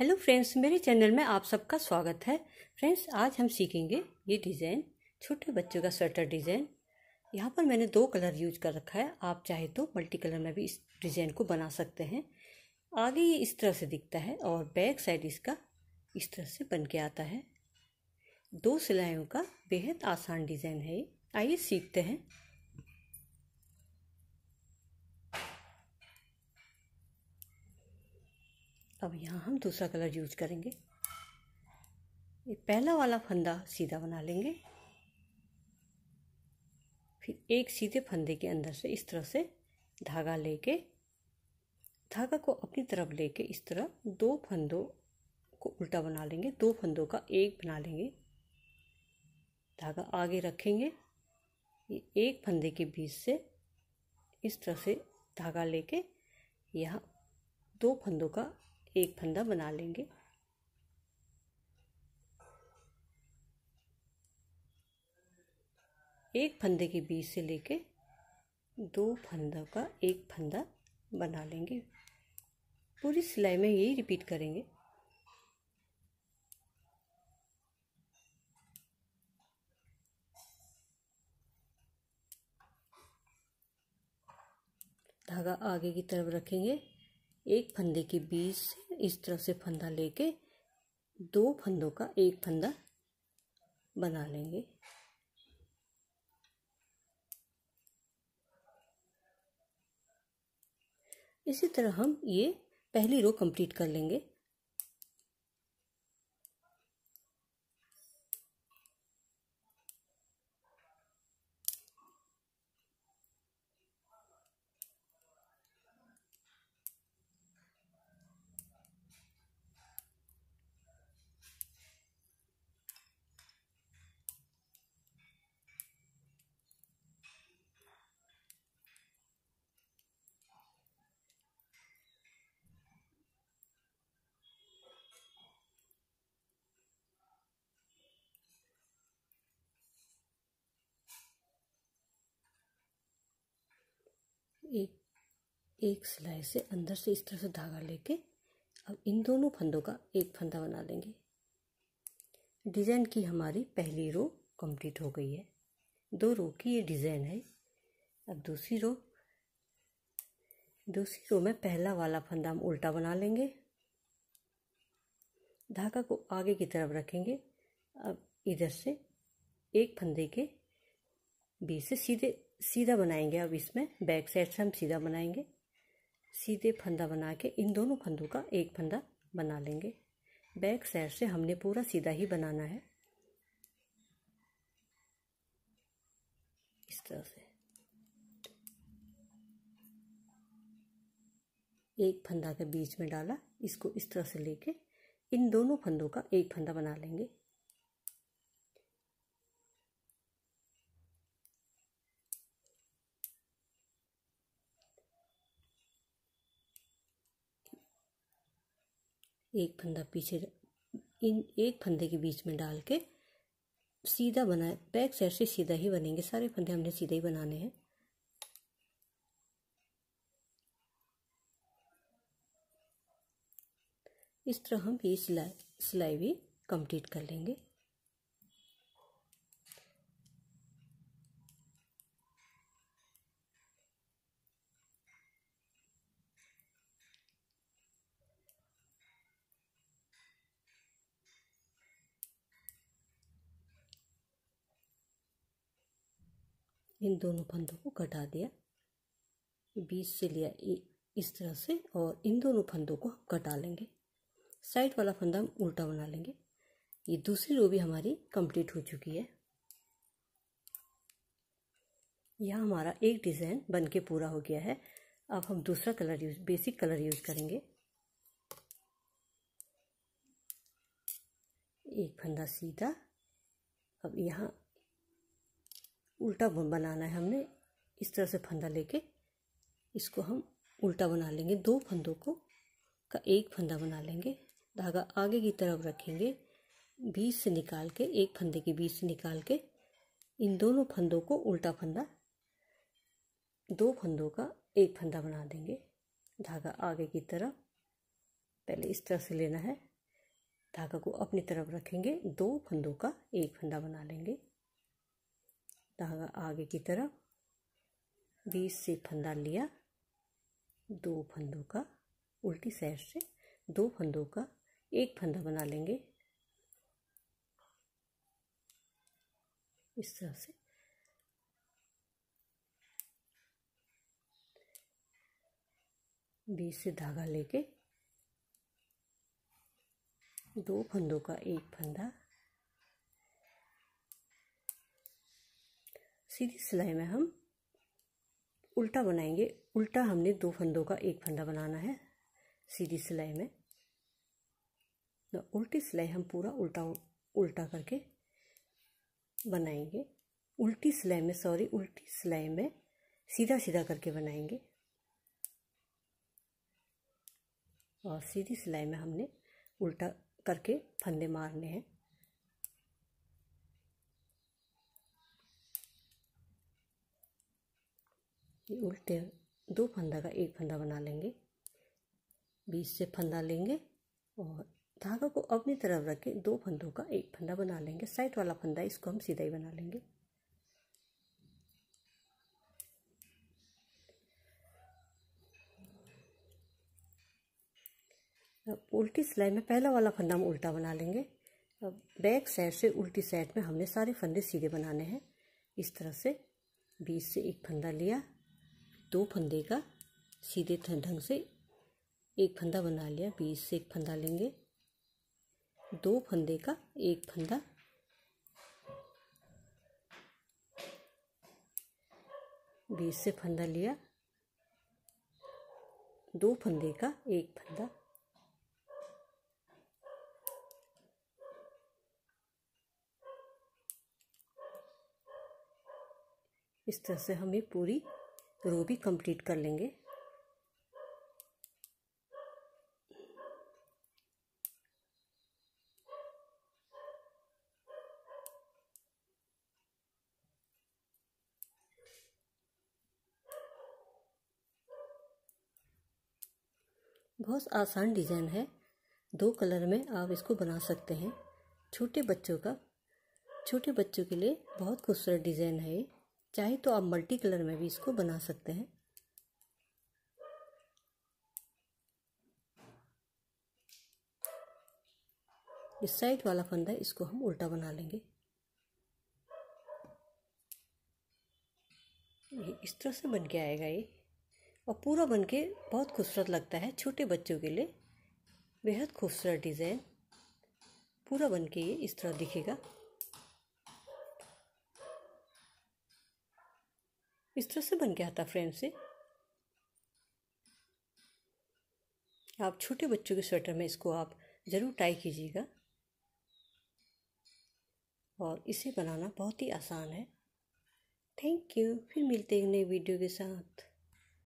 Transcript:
hello friends मेरे channel में आप सबका स्वागत है फ्रेंड्स आज हम सीखेंगे ये डिज़ाइन छोटे बच्चों का स्वेटर डिज़ाइन यहाँ पर मैंने दो कलर यूज कर रखा है आप चाहे तो मल्टी कलर में भी इस डिज़ाइन को बना सकते हैं आगे ये इस तरह से दिखता है और बैक साइड इसका इस तरह से बन के आता है दो सिलाइयों का बेहद आसान डिज़ाइन है आइए सीखते हैं अब यहाँ हम दूसरा कलर यूज करेंगे ये पहला वाला फंदा सीधा बना लेंगे फिर एक सीधे फंदे के अंदर से इस तरह से धागा लेके धागा को अपनी तरफ लेके इस तरह दो फंदों को उल्टा बना लेंगे दो फंदों का एक बना लेंगे धागा आगे रखेंगे ये एक फंदे के बीच से इस तरह से धागा लेके यहाँ दो फंदों का एक फंदा बना लेंगे एक फंदे के बीच से लेके दो फंदा का एक फंदा बना लेंगे पूरी सिलाई में यही रिपीट करेंगे धागा आगे की तरफ रखेंगे एक फंदे के बीच से इस तरह से फंदा लेके दो फंदों का एक फंदा बना लेंगे इसी तरह हम ये पहली रो कंप्लीट कर लेंगे एक सिलाई से अंदर से इस तरह से धागा लेके अब इन दोनों फंदों का एक फंदा बना लेंगे डिज़ाइन की हमारी पहली रो कंप्लीट हो गई है दो रो की ये डिज़ाइन है अब दूसरी रो दूसरी रो में पहला वाला फंदा हम उल्टा बना लेंगे धागा को आगे की तरफ रखेंगे अब इधर से एक फंदे के बीच से सीधे सीधा बनाएंगे अब इसमें बैक साइड से हम सीधा बनाएंगे सीधे फंदा बना के इन दोनों फंदों का एक फंदा बना लेंगे बैक साइड से हमने पूरा सीधा ही बनाना है इस तरह से एक फंदा के बीच में डाला इसको इस तरह से लेके इन दोनों फंदों का एक फंदा बना लेंगे एक फंदा पीछे इन एक फंदे के बीच में डाल के सीधा बनाए बैक साइड से सीधा ही बनेंगे सारे फंदे हमने सीधे ही बनाने हैं इस तरह हम ये सिलाई सिलाई भी कंप्लीट कर लेंगे इन दोनों फंदों को घटा दिया बीच से लिया इस तरह से और इन दोनों फंदों को हम घटा लेंगे साइड वाला फंदा हम उल्टा बना लेंगे ये दूसरी रो भी हमारी कंप्लीट हो चुकी है यह हमारा एक डिज़ाइन बन के पूरा हो गया है अब हम दूसरा colour use basic colour use करेंगे एक फंदा सीधा अब यहाँ उल्टा बनाना है हमने इस तरह से फंदा लेके इसको हम उल्टा बना लेंगे दो फंदों को का एक फंदा बना लेंगे धागा आगे की तरफ रखेंगे बीच से निकाल के एक फंदे के बीच से निकाल के इन दोनों फंदों को उल्टा फंदा दो फंदों का एक फंदा बना देंगे धागा आगे की तरफ पहले इस तरह से लेना है धागा को अपनी तरफ रखेंगे दो फंदों का एक फंदा बना लेंगे धागा आगे की तरफ बीस से फंदा लिया दो फंदों का उल्टी साइड से दो फंदों का एक फंदा बना लेंगे इस तरह से बीस से धागा लेके दो फंदों का एक फंदा सीधी सिलाई में हम उल्टा बनाएंगे उल्टा हमने दो फंदों का एक फंदा बनाना है सीधी सिलाई में तो उल्टी सिलाई हम पूरा उल्टा उल्टा करके बनाएंगे उल्टी सिलाई में सॉरी उल्टी सिलाई में सीधा सीधा करके बनाएंगे और सीधी सिलाई में हमने उल्टा करके फंदे मारने हैं ये उल्टे दो फंदा का एक फंदा बना लेंगे बीच से फंदा लेंगे और धागा को अपनी तरफ रख के दो फंदों का एक फंदा बना लेंगे साइड वाला फंदा इसको हम सीधा ही बना लेंगे अब उल्टी सिलाई में पहला वाला फंदा हम उल्टा बना लेंगे अब बैक साइड से उल्टी साइड में हमने सारे फंदे सीधे बनाने हैं इस तरह से बीच से एक फंदा लिया दो फंदे का सीधे ढंग से एक फंदा बना लिया बीच से एक फंदा लेंगे दो फंदे का एक फंदा बीच से फंदा लिया दो फंदे का एक फंदा इस तरह से हमें पूरी रो तो भी कंप्लीट कर लेंगे बहुत आसान डिज़ाइन है दो कलर में आप इसको बना सकते हैं छोटे बच्चों का छोटे बच्चों के लिए बहुत खूबसूरत डिज़ाइन है ये चाहे तो आप मल्टी कलर में भी इसको बना सकते हैं इस साइड वाला फंदा इसको हम उल्टा बना लेंगे ये इस तरह से बन के आएगा ये और पूरा बन के बहुत खूबसूरत लगता है छोटे बच्चों के लिए बेहद खूबसूरत डिज़ाइन पूरा बन के ये इस तरह दिखेगा इस तरह से बन गया था फ्रेम से आप छोटे बच्चों के स्वेटर में इसको आप ज़रूर टाई कीजिएगा और इसे बनाना बहुत ही आसान है थैंक यू फिर मिलते हैं नए वीडियो के साथ